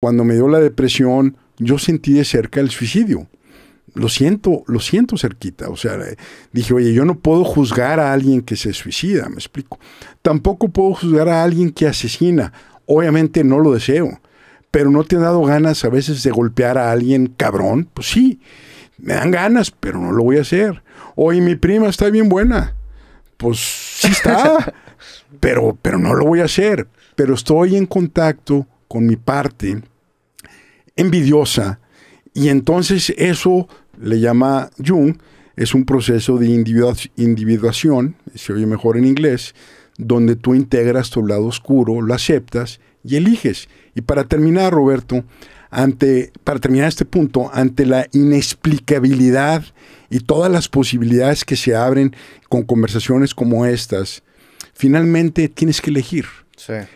Cuando me dio la depresión, yo sentí de cerca el suicidio. Lo siento, lo siento cerquita. O sea, eh, dije, oye, yo no puedo juzgar a alguien que se suicida, me explico. Tampoco puedo juzgar a alguien que asesina. Obviamente no lo deseo. Pero ¿no te han dado ganas a veces de golpear a alguien cabrón? Pues sí, me dan ganas, pero no lo voy a hacer. Oye, mi prima está bien buena. Pues sí está, pero, pero no lo voy a hacer. Pero estoy en contacto con mi parte envidiosa y entonces eso le llama Jung, es un proceso de individuación, se oye mejor en inglés, donde tú integras tu lado oscuro, lo aceptas y eliges. Y para terminar, Roberto, ante, para terminar este punto, ante la inexplicabilidad y todas las posibilidades que se abren con conversaciones como estas, finalmente tienes que elegir.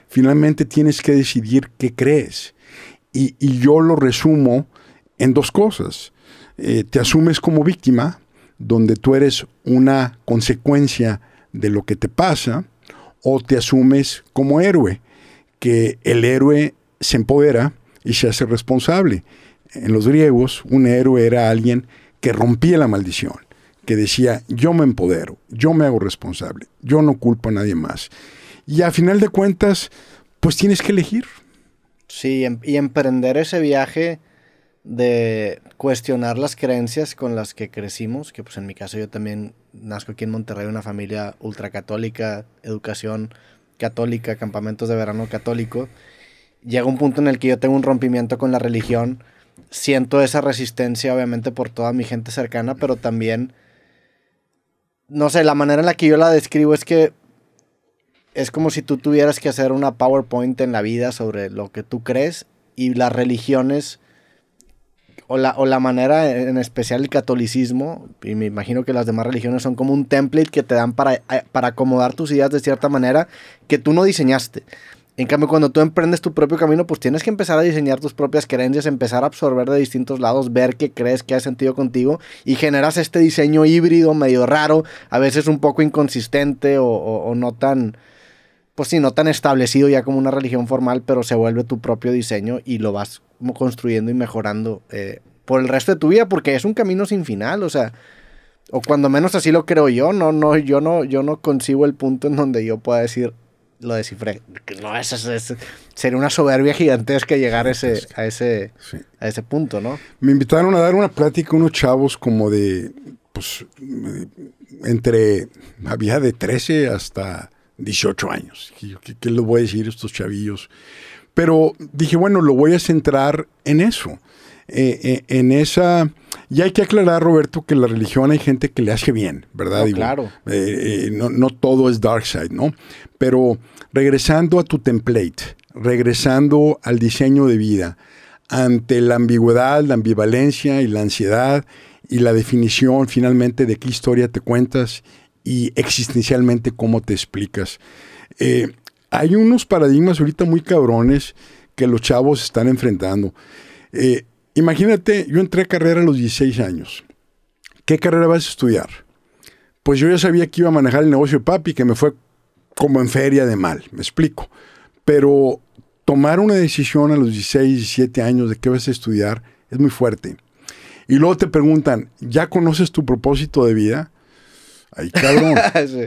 Finalmente tienes que decidir qué crees. Y, yo lo resumo en dos cosas. Eh, te asumes como víctima, donde tú eres una consecuencia de lo que te pasa, o te asumes como héroe, que el héroe se empodera y se hace responsable. En los griegos, un héroe era alguien que rompía la maldición, que decía, yo me empodero, yo me hago responsable, yo no culpo a nadie más. Y a final de cuentas, pues tienes que elegir. Sí, em-, y emprender ese viaje de cuestionar las creencias con las que crecimos, que pues en mi caso yo también nazco aquí en Monterrey, una familia ultracatólica, educación católica, campamentos de verano católico. Llega un punto en el que yo tengo un rompimiento con la religión, siento esa resistencia obviamente por toda mi gente cercana, pero también, no sé, la manera en la que yo la describo es que es como si tú tuvieras que hacer una PowerPoint en la vida sobre lo que tú crees y las religiones o la, o la manera, en especial el catolicismo, y me imagino que las demás religiones son como un template que te dan para, eh, para acomodar tus ideas de cierta manera que tú no diseñaste. En cambio, cuando tú emprendes tu propio camino, pues tienes que empezar a diseñar tus propias creencias, empezar a absorber de distintos lados, ver qué crees qué ha sentido contigo y generas este diseño híbrido, medio raro, a veces un poco inconsistente o no tan, pues sí, no tan establecido ya como una religión formal, pero se vuelve tu propio diseño y lo vas construyendo y mejorando eh, por el resto de tu vida, porque es un camino sin final, o sea, o cuando menos así lo creo yo, no, no, yo no, yo no concibo el punto en donde yo pueda decir, lo descifré. No, eso sería una soberbia gigantesca llegar ese, a, ese, a ese punto, ¿no? Me invitaron a dar una plática unos chavos como de, pues, entre, había de 13 hasta 18 años. ¿qué, les voy a decir estos chavillos? Pero dije, bueno, lo voy a centrar en eso. Eh, eh, en esa. Y hay que aclarar, Roberto, que la religión hay gente que le hace bien, ¿verdad? claro. Eh, no, no, todo es dark side, ¿no? Pero regresando a tu template, regresando al diseño de vida, ante la ambigüedad, la ambivalencia y la ansiedad y la definición finalmente de qué historia te cuentas y existencialmente cómo te explicas. Eh, hay unos paradigmas ahorita muy cabrones que los chavos están enfrentando. Eh, imagínate, yo entré a carrera a los 16 años. ¿Qué carrera vas a estudiar? Pues yo ya sabía que iba a manejar el negocio de papi, que me fue como en feria de mal, me explico. Pero tomar una decisión a los 16, 17 años de qué vas a estudiar es muy fuerte. Y luego te preguntan, ¿ya conoces tu propósito de vida? Ay, cabrón.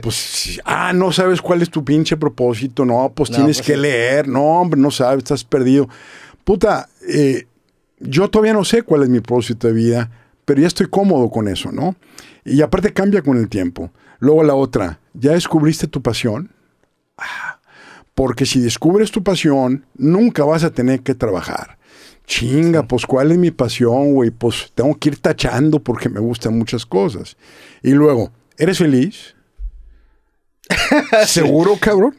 Pues, ah, no sabes cuál es tu pinche propósito. No, pues tienes pues que leer. No, hombre, no sabes, estás perdido. Puta, eh, yo todavía no sé cuál es mi propósito de vida, pero ya estoy cómodo con eso, ¿no? Y aparte cambia con el tiempo. Luego la otra, ¿ya descubriste tu pasión? Ah, porque si descubres tu pasión, nunca vas a tener que trabajar. Chinga, pues cuál es mi pasión, güey. Pues tengo que ir tachando porque me gustan muchas cosas. Y luego, ¿Eres feliz? ¿Seguro, cabrón?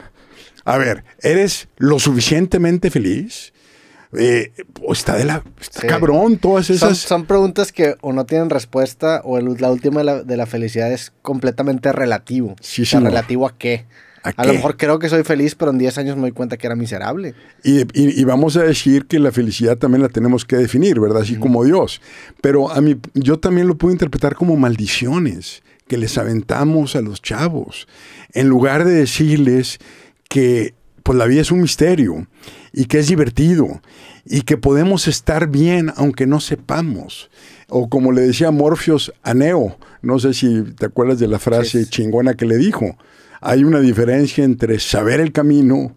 A ver, ¿eres lo suficientemente feliz? Eh, pues está de la. cabrón, todas esas. Son, preguntas que o no tienen respuesta o la última de la, felicidad es completamente relativo. Sí, sí. ¿Relativo a qué? ¿A, lo mejor creo que soy feliz, pero en 10 años me doy cuenta que era miserable. Y, vamos a decir que la felicidad también la tenemos que definir, ¿verdad? Así como Dios. Pero a mí, yo también lo puedo interpretar como maldiciones que les aventamos a los chavos, en lugar de decirles que pues la vida es un misterio y que es divertido y que podemos estar bien aunque no sepamos. O como le decía Morpheus a Neo, no sé si te acuerdas de la frase chingona que le dijo, hay una diferencia entre saber el camino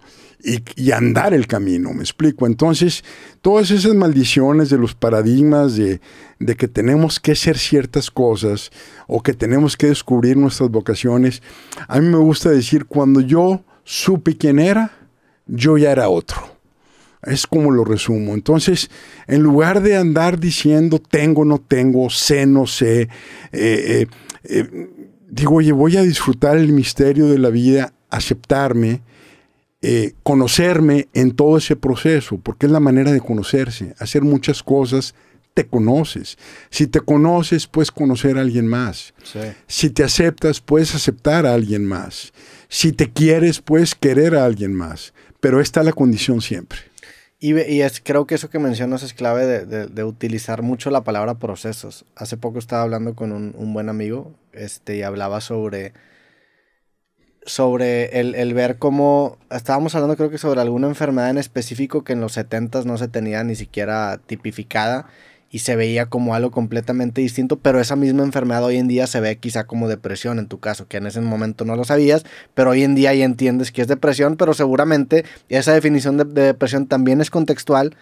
y, andar el camino, me explico. Entonces, todas esas maldiciones de los paradigmas de, que tenemos que ser ciertas cosas o que tenemos que descubrir nuestras vocaciones, a mí me gusta decir, cuando yo supe quién era, yo ya era otro. Es como lo resumo. Entonces, en lugar de andar diciendo tengo, no tengo, sé, no sé, eh, eh, eh, digo, oye, voy a disfrutar el misterio de la vida, aceptarme, eh, conocerme en todo ese proceso, porque es la manera de conocerse, hacer muchas cosas, te conoces. Si te conoces, puedes conocer a alguien más. Si te aceptas, puedes aceptar a alguien más. Si te quieres, puedes querer a alguien más. Pero está la condición siempre. Y, creo que eso que mencionas es clave de, utilizar mucho la palabra procesos. Hace poco estaba hablando con un, un buen amigo este, y hablaba sobre sobre el, ver cómo estábamos hablando creo que sobre alguna enfermedad en específico que en los 70 no se tenía ni siquiera tipificada y se veía como algo completamente distinto, pero esa misma enfermedad hoy en día se ve quizá como depresión en tu caso, que en ese momento no lo sabías, pero hoy en día ya entiendes que es depresión, pero seguramente esa definición de, depresión también es contextual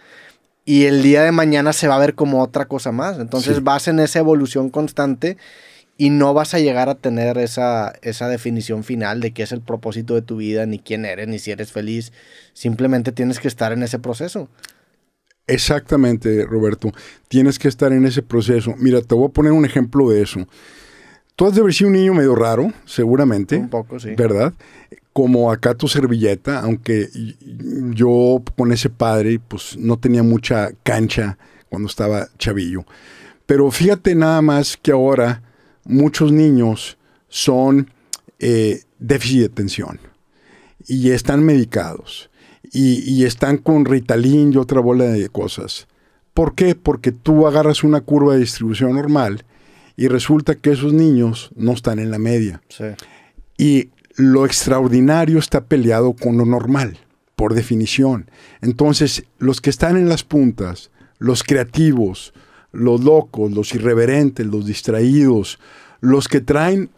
y el día de mañana se va a ver como otra cosa más, entonces vas en esa evolución constante y no vas a llegar a tener esa, definición final de qué es el propósito de tu vida, ni quién eres, ni si eres feliz. Simplemente tienes que estar en ese proceso. Exactamente, Roberto. Tienes que estar en ese proceso. Mira, te voy a poner un ejemplo de eso. Tú has de haber sido un niño medio raro, seguramente. Un poco, sí. ¿Verdad? Como acá tu servilleta, aunque yo con ese padre, pues no tenía mucha cancha cuando estaba chavillo. Pero fíjate nada más que ahora muchos niños son eh, déficit de atención y están medicados y, están con Ritalin y otra bola de cosas. ¿Por qué? Porque tú agarras una curva de distribución normal y resulta que esos niños no están en la media. Y lo extraordinario está peleado con lo normal, por definición. Entonces, los que están en las puntas, los creativos, los locos, los irreverentes, los distraídos, los que traen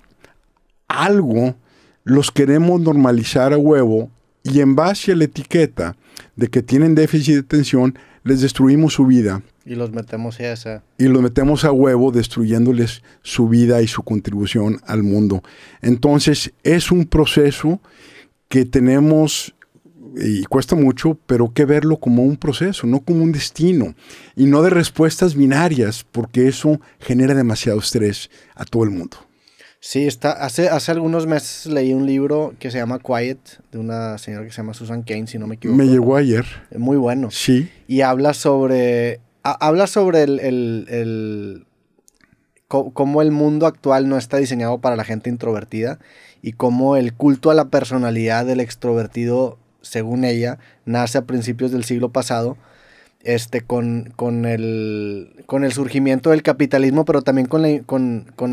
algo, los queremos normalizar a huevo y en base a la etiqueta de que tienen déficit de atención, les destruimos su vida. Y los metemos a esa. Y los metemos a huevo, destruyéndoles su vida y su contribución al mundo. Entonces, es un proceso que tenemos y cuesta mucho, pero que verlo como un proceso, no como un destino, y no de respuestas binarias, porque eso genera demasiado estrés a todo el mundo. Sí, está, hace, hace algunos meses leí un libro que se llama Quiet, de una señora que se llama Susan Kane, si no me equivoco. Me llegó ayer. Muy bueno. Sí. Y habla sobre, habla sobre el, cómo el mundo actual no está diseñado para la gente introvertida y cómo el culto a la personalidad del extrovertido según ella, nace a principios del siglo pasado, este, con, con, el, con el surgimiento del capitalismo, pero también con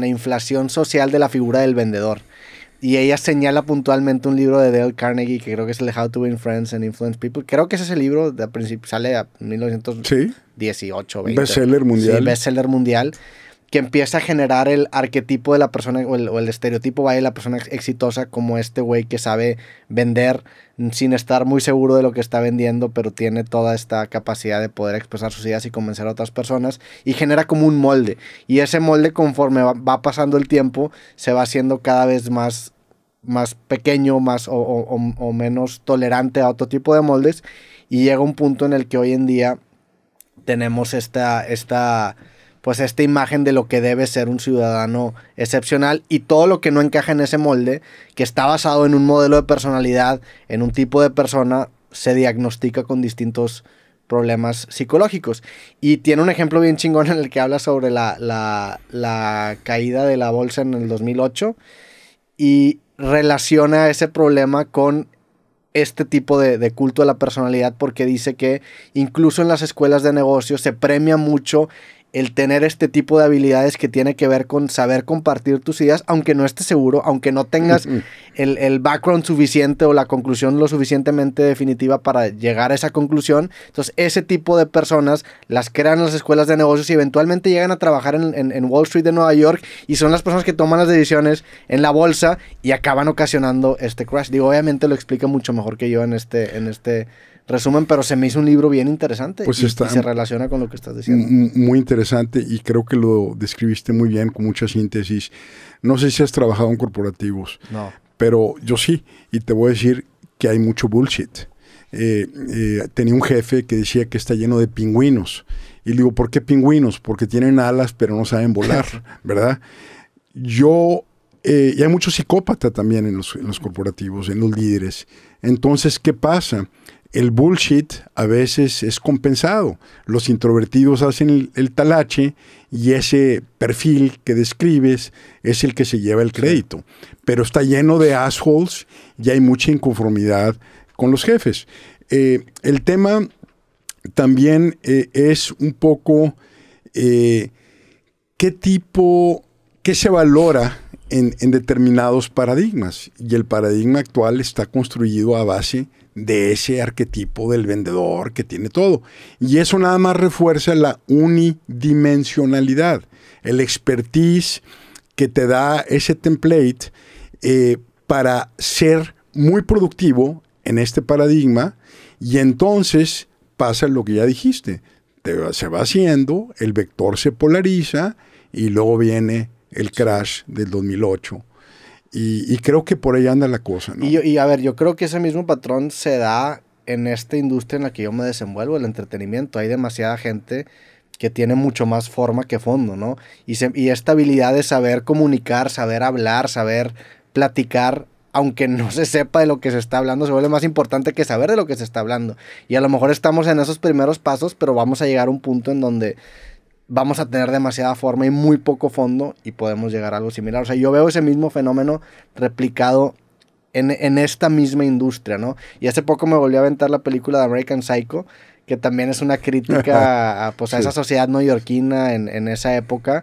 la, inflación social de la figura del vendedor. Y ella señala puntualmente un libro de Dale Carnegie, que creo que es el How to Win Friends and Influence People. Creo que ese es el libro, de sale a 1918, mundial. bestseller mundial que empieza a generar el arquetipo de la persona o el, estereotipo de la persona exitosa como este güey que sabe vender sin estar muy seguro de lo que está vendiendo, pero tiene toda esta capacidad de poder expresar sus ideas y convencer a otras personas y genera como un molde. Y ese molde conforme va, pasando el tiempo se va haciendo cada vez más más pequeño más o, o menos tolerante a otro tipo de moldes y llega un punto en el que hoy en día tenemos esta, esta pues esta imagen de lo que debe ser un ciudadano excepcional y todo lo que no encaja en ese molde, que está basado en un modelo de personalidad, en un tipo de persona, se diagnostica con distintos problemas psicológicos. Y tiene un ejemplo bien chingón en el que habla sobre la, la, la caída de la bolsa en el 2008 y relaciona ese problema con este tipo de, de, culto a la personalidad porque dice que incluso en las escuelas de negocios se premia mucho el tener este tipo de habilidades que tiene que ver con saber compartir tus ideas, aunque no estés seguro, aunque no tengas el, background suficiente o la conclusión lo suficientemente definitiva para llegar a esa conclusión. Entonces, ese tipo de personas las crean las escuelas de negocios y eventualmente llegan a trabajar en, Wall Street de Nueva York y son las personas que toman las decisiones en la bolsa y acaban ocasionando este crash. Digo, obviamente lo explica mucho mejor que yo en este, en este resumen, pero se me hizo un libro bien interesante pues y, se relaciona con lo que estás diciendo. Muy interesante y creo que lo describiste muy bien con mucha síntesis. No sé si has trabajado en corporativos, no. pero yo sí, y te voy a decir que hay mucho bullshit. Eh, eh, tenía un jefe que decía que está lleno de pingüinos. Y digo, ¿por qué pingüinos? Porque tienen alas pero no saben volar, ¿verdad? Yo eh, y hay mucho psicópata también en los, en los, corporativos, en los líderes. Entonces, ¿qué pasa? el bullshit a veces es compensado. Los introvertidos hacen el, talache y ese perfil que describes es el que se lleva el crédito. Pero está lleno de assholes y hay mucha inconformidad con los jefes. Eh, el tema también eh, es un poco eh, qué tipo, qué se valora en, determinados paradigmas. Y el paradigma actual está construido a base de ese arquetipo del vendedor que tiene todo. Y eso nada más refuerza la unidimensionalidad, el expertise que te da ese template eh, para ser muy productivo en este paradigma. Y entonces pasa lo que ya dijiste. se va haciendo, el vector se polariza y luego viene el crash del 2008. Y, creo que por ahí anda la cosa. Y, a ver, yo creo que ese mismo patrón se da en esta industria en la que yo me desenvuelvo, el entretenimiento. Hay demasiada gente que tiene mucho más forma que fondo, ¿no? Y, y, esta habilidad de saber comunicar, saber hablar, saber platicar, aunque no se sepa de lo que se está hablando, se vuelve más importante que saber de lo que se está hablando. Y a lo mejor estamos en esos primeros pasos, pero vamos a llegar a un punto en donde vamos a tener demasiada forma y muy poco fondo y podemos llegar a algo similar. O sea, yo veo ese mismo fenómeno replicado en, esta misma industria, ¿no? Y hace poco me volvió a aventar la película de American Psycho, que también es una crítica a, pues, a esa sociedad neoyorquina en, esa época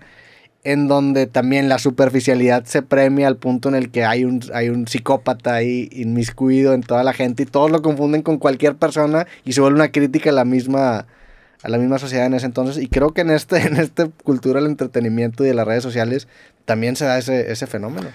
en donde también la superficialidad se premia al punto en el que hay un, hay un psicópata ahí inmiscuido en toda la gente y todos lo confunden con cualquier persona y se vuelve una crítica a la misma a la misma sociedad en ese entonces. Y creo que en este, en esta cultura del entretenimiento y de las redes sociales también se da ese, ese fenómeno.